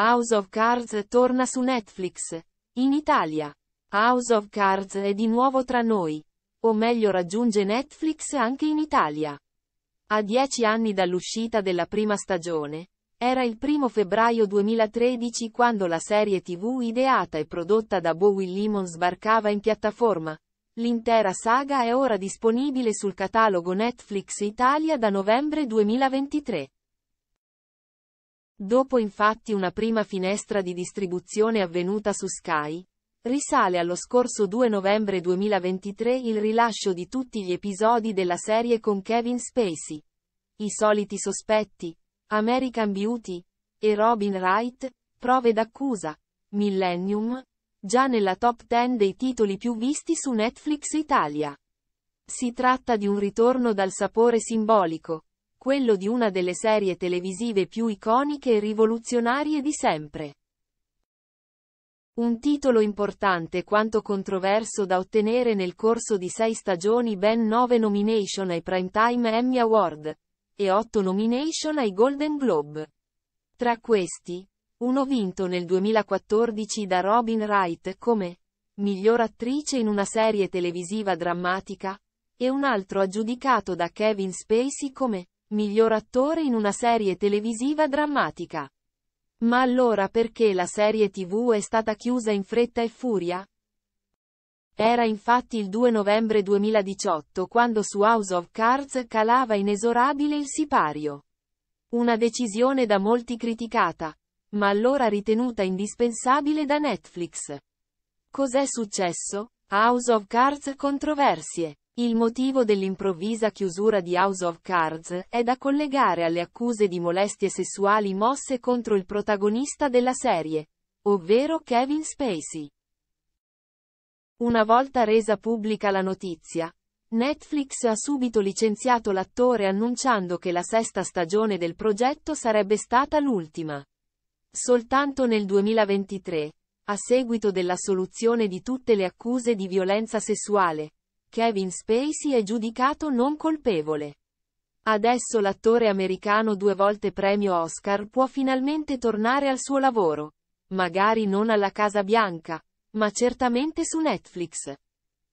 House of Cards torna su Netflix. In Italia. House of Cards è di nuovo tra noi. O meglio raggiunge Netflix anche in Italia. A dieci anni dall'uscita della prima stagione, era il primo febbraio 2013 quando la serie tv ideata e prodotta da Bowie Limon sbarcava in piattaforma. L'intera saga è ora disponibile sul catalogo Netflix Italia da novembre 2023. Dopo infatti una prima finestra di distribuzione avvenuta su Sky, risale allo scorso 2 novembre 2023 il rilascio di tutti gli episodi della serie con Kevin Spacey, I soliti sospetti, American Beauty e Robin Wright, prove d'accusa, Millennium, già nella top 10 dei titoli più visti su Netflix Italia. Si tratta di un ritorno dal sapore simbolico, quello di una delle serie televisive più iconiche e rivoluzionarie di sempre. Un titolo importante quanto controverso da ottenere nel corso di sei stagioni ben nove nomination ai Primetime Emmy Award e otto nomination ai Golden Globe. Tra questi, uno vinto nel 2014 da Robin Wright come miglior attrice in una serie televisiva drammatica, e un altro aggiudicato da Kevin Spacey come miglior attore in una serie televisiva drammatica. Ma allora perché la serie tv è stata chiusa in fretta e furia? Era infatti il 2 novembre 2018 quando su House of Cards calava inesorabile il sipario. Una decisione da molti criticata, ma allora ritenuta indispensabile da Netflix. Cos'è successo? House of Cards controversie. Il motivo dell'improvvisa chiusura di House of Cards è da collegare alle accuse di molestie sessuali mosse contro il protagonista della serie, ovvero Kevin Spacey. Una volta resa pubblica la notizia, Netflix ha subito licenziato l'attore annunciando che la sesta stagione del progetto sarebbe stata l'ultima. Soltanto nel 2023, a seguito della soluzione di tutte le accuse di violenza sessuale, Kevin Spacey è giudicato non colpevole. Adesso l'attore americano due volte premio Oscar può finalmente tornare al suo lavoro. Magari non alla Casa Bianca, ma certamente su Netflix.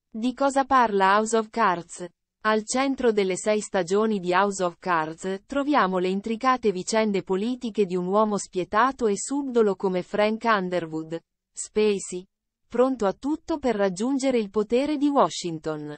Di cosa parla House of Cards? Al centro delle sei stagioni di House of Cards troviamo le intricate vicende politiche di un uomo spietato e subdolo come Frank Underwood, Spacey, pronto a tutto per raggiungere il potere di Washington.